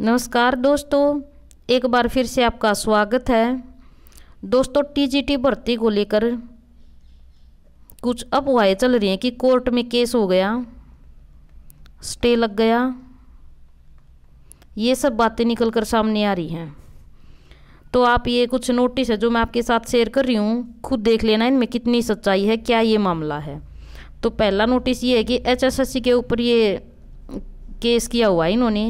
नमस्कार दोस्तों एक बार फिर से आपका स्वागत है दोस्तों टीजीटी भर्ती को लेकर कुछ अफवाहें चल रही हैं कि कोर्ट में केस हो गया स्टे लग गया ये सब बातें निकल कर सामने आ रही हैं तो आप ये कुछ नोटिस है जो मैं आपके साथ शेयर कर रही हूँ खुद देख लेना इनमें कितनी सच्चाई है क्या ये मामला है तो पहला नोटिस ये है कि एचएसएससी के ऊपर ये केस किया हुआ है इन्होंने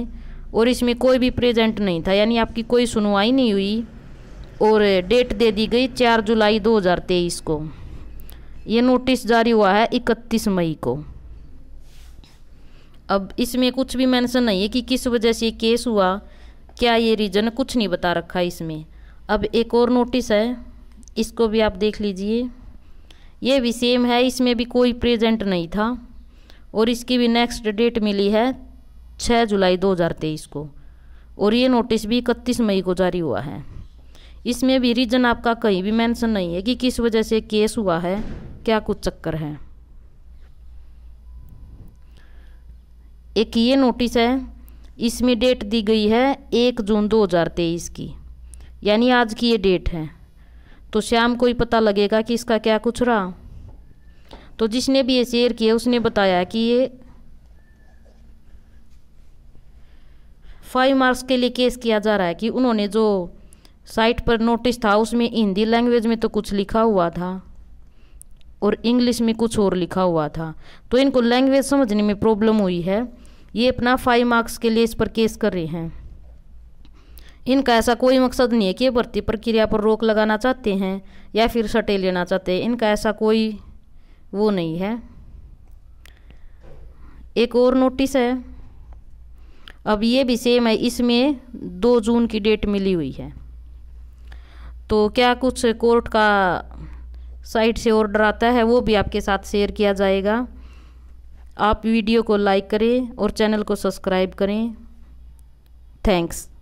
और इसमें कोई भी प्रेजेंट नहीं था यानी आपकी कोई सुनवाई नहीं हुई और डेट दे दी गई चार जुलाई 2023 को ये नोटिस जारी हुआ है 31 मई को अब इसमें कुछ भी मेंशन नहीं है कि किस वजह से ये केस हुआ क्या ये रीज़न कुछ नहीं बता रखा इसमें अब एक और नोटिस है इसको भी आप देख लीजिए ये भी सेम है इसमें भी कोई प्रेजेंट नहीं था और इसकी भी नेक्स्ट डेट मिली है छः जुलाई 2023 को और ये नोटिस भी इकतीस मई को जारी हुआ है इसमें भी रीजन आपका कहीं भी मेंशन नहीं है कि किस वजह से केस हुआ है क्या कुछ चक्कर है एक ये नोटिस है इसमें डेट दी गई है एक जून 2023 की यानी आज की ये डेट है तो शाम को ही पता लगेगा कि इसका क्या कुछ रहा तो जिसने भी ये शेयर किया उसने बताया कि ये फाइव मार्क्स के लिए केस किया जा रहा है कि उन्होंने जो साइट पर नोटिस था उसमें हिंदी लैंग्वेज में तो कुछ लिखा हुआ था और इंग्लिश में कुछ और लिखा हुआ था तो इनको लैंग्वेज समझने में प्रॉब्लम हुई है ये अपना फाइव मार्क्स के लिए इस पर केस कर रहे हैं इनका ऐसा कोई मकसद नहीं है कि ये भर्ती प्रक्रिया पर रोक लगाना चाहते हैं या फिर सटे लेना चाहते हैं इनका ऐसा कोई वो नहीं है एक और नोटिस है अब ये भी सेम है इसमें दो जून की डेट मिली हुई है तो क्या कुछ कोर्ट का साइट से ऑर्डर आता है वो भी आपके साथ शेयर किया जाएगा आप वीडियो को लाइक करें और चैनल को सब्सक्राइब करें थैंक्स